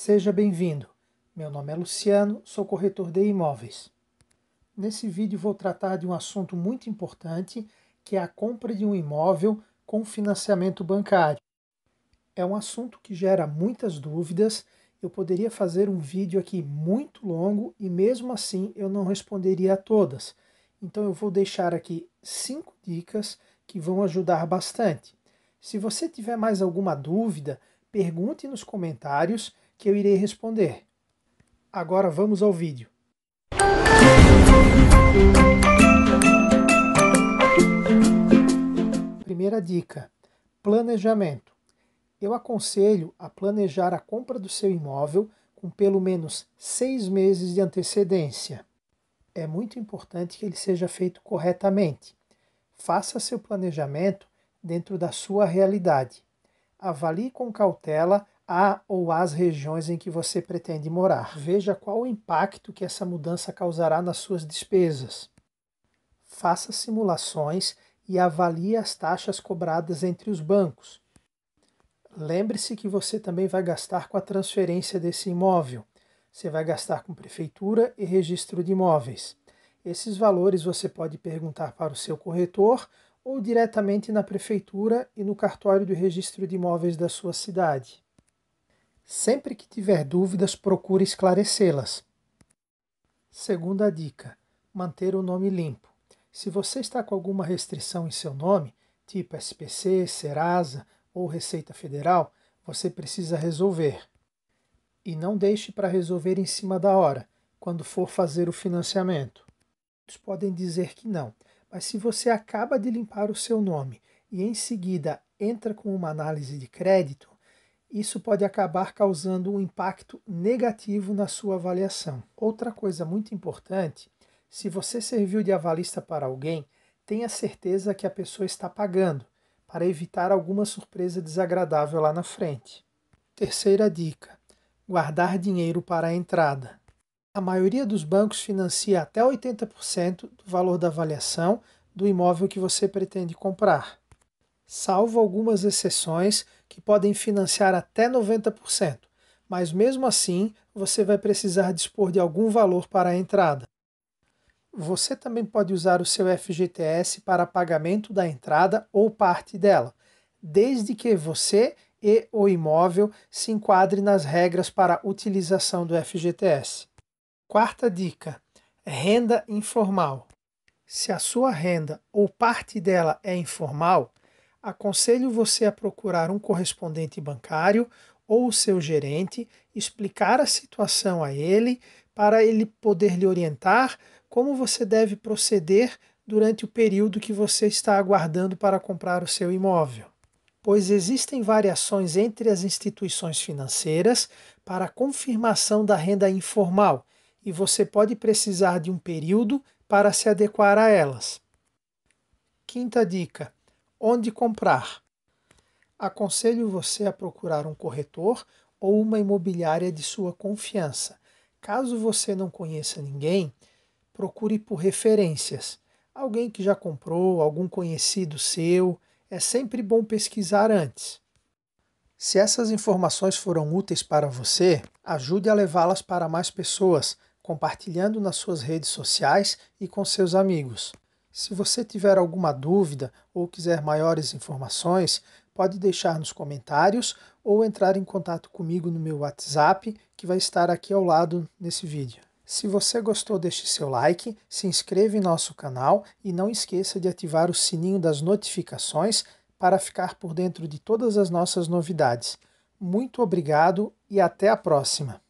Seja bem-vindo. Meu nome é Luciano, sou corretor de imóveis. Nesse vídeo vou tratar de um assunto muito importante, que é a compra de um imóvel com financiamento bancário. É um assunto que gera muitas dúvidas. Eu poderia fazer um vídeo aqui muito longo e mesmo assim eu não responderia a todas. Então eu vou deixar aqui cinco dicas que vão ajudar bastante. Se você tiver mais alguma dúvida, pergunte nos comentários que eu irei responder. Agora vamos ao vídeo. Primeira dica: planejamento. Eu aconselho a planejar a compra do seu imóvel com pelo menos seis meses de antecedência. É muito importante que ele seja feito corretamente. Faça seu planejamento dentro da sua realidade. Avalie com cautela a ou as regiões em que você pretende morar. Veja qual o impacto que essa mudança causará nas suas despesas. Faça simulações e avalie as taxas cobradas entre os bancos. Lembre-se que você também vai gastar com a transferência desse imóvel. Você vai gastar com prefeitura e registro de imóveis. Esses valores você pode perguntar para o seu corretor ou diretamente na prefeitura e no cartório de registro de imóveis da sua cidade. Sempre que tiver dúvidas, procure esclarecê-las. Segunda dica: manter o nome limpo. Se você está com alguma restrição em seu nome, tipo SPC, Serasa ou Receita Federal, você precisa resolver. E não deixe para resolver em cima da hora, quando for fazer o financiamento. Muitos podem dizer que não, mas se você acaba de limpar o seu nome e em seguida entra com uma análise de crédito, isso pode acabar causando um impacto negativo na sua avaliação. Outra coisa muito importante: se você serviu de avalista para alguém, tenha certeza que a pessoa está pagando, para evitar alguma surpresa desagradável lá na frente. Terceira dica: guardar dinheiro para a entrada. A maioria dos bancos financia até 80% do valor da avaliação do imóvel que você pretende comprar salvo algumas exceções que podem financiar até 90%, mas mesmo assim você vai precisar dispor de algum valor para a entrada. Você também pode usar o seu FGTS para pagamento da entrada ou parte dela, desde que você e o imóvel se enquadre nas regras para a utilização do FGTS. Quarta dica: renda informal. Se a sua renda ou parte dela é informal, aconselho você a procurar um correspondente bancário ou o seu gerente, explicar a situação a ele, para ele poder lhe orientar como você deve proceder durante o período que você está aguardando para comprar o seu imóvel. Pois existem variações entre as instituições financeiras para a confirmação da renda informal e você pode precisar de um período para se adequar a elas. Quinta dica: Onde comprar? Aconselho você a procurar um corretor ou uma imobiliária de sua confiança. Caso você não conheça ninguém, procure por referências. Alguém que já comprou, algum conhecido seu. É sempre bom pesquisar antes. Se essas informações foram úteis para você, ajude a levá-las para mais pessoas, compartilhando nas suas redes sociais e com seus amigos. Se você tiver alguma dúvida ou quiser maiores informações, pode deixar nos comentários ou entrar em contato comigo no meu WhatsApp, que vai estar aqui ao lado nesse vídeo. Se você gostou, deixe seu like, se inscreva em nosso canal e não esqueça de ativar o sininho das notificações para ficar por dentro de todas as nossas novidades. Muito obrigado e até a próxima!